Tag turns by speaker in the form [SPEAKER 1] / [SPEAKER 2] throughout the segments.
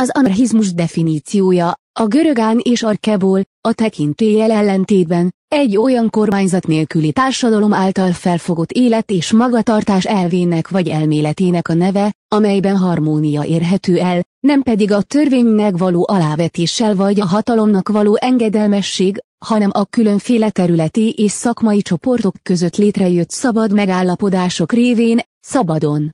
[SPEAKER 1] Az anarchizmus definíciója, a görögán és arkeból, a tekintélyel ellentétben, egy olyan kormányzat nélküli társadalom által felfogott élet és magatartás elvének vagy elméletének a neve, amelyben harmónia érhető el, nem pedig a törvénynek való alávetéssel vagy a hatalomnak való engedelmesség, hanem a különféle területi és szakmai csoportok között létrejött szabad megállapodások révén, szabadon,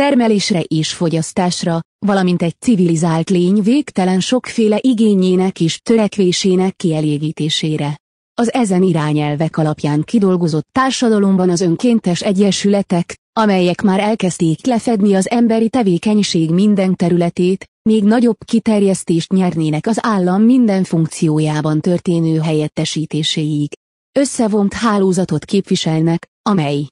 [SPEAKER 1] termelésre és fogyasztásra, valamint egy civilizált lény végtelen sokféle igényének és törekvésének kielégítésére. Az ezen irányelvek alapján kidolgozott társadalomban az önkéntes egyesületek, amelyek már elkezdték lefedni az emberi tevékenység minden területét, még nagyobb kiterjesztést nyernének az állam minden funkciójában történő helyettesítéséig. Összevont hálózatot képviselnek, amely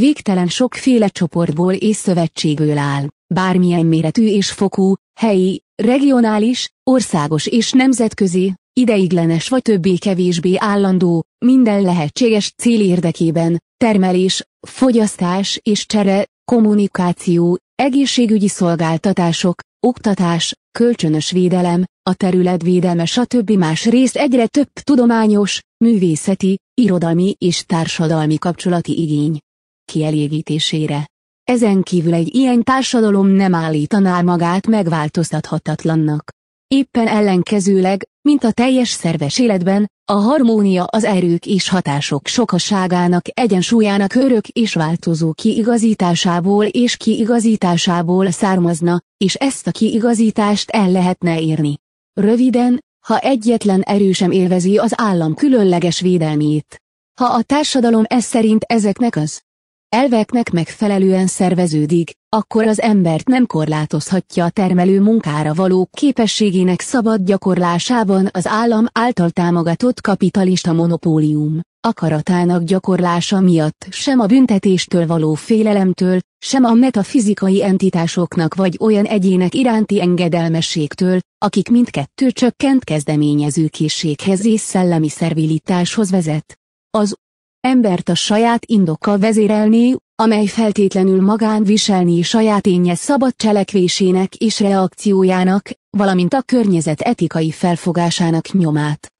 [SPEAKER 1] Végtelen sokféle csoportból és szövetségből áll, bármilyen méretű és fokú, helyi, regionális, országos és nemzetközi, ideiglenes vagy többé-kevésbé állandó, minden lehetséges cél érdekében, termelés, fogyasztás és csere, kommunikáció, egészségügyi szolgáltatások, oktatás, kölcsönös védelem, a terület védelme stb. más részt egyre több tudományos, művészeti, irodalmi és társadalmi kapcsolati igény kielégítésére. Ezen kívül egy ilyen társadalom nem állítaná magát megváltoztathatatlannak. Éppen ellenkezőleg, mint a teljes szerves életben, a harmónia az erők és hatások sokasságának egyensúlyának örök és változó kiigazításából és kiigazításából származna, és ezt a kiigazítást el lehetne érni. Röviden, ha egyetlen erő sem élvezi az állam különleges védelmét. Ha a társadalom ez szerint ezeknek az elveknek megfelelően szerveződik, akkor az embert nem korlátozhatja a termelő munkára való képességének szabad gyakorlásában az állam által támogatott kapitalista monopólium akaratának gyakorlása miatt sem a büntetéstől való félelemtől, sem a metafizikai entitásoknak vagy olyan egyének iránti engedelmességtől, akik mindkettő csökkent kezdeményezőkészséghez és szellemi szervilitáshoz vezet. Az embert a saját indokkal vezérelni, amely feltétlenül magán viselni saját énje szabad cselekvésének és reakciójának, valamint a környezet etikai felfogásának nyomát.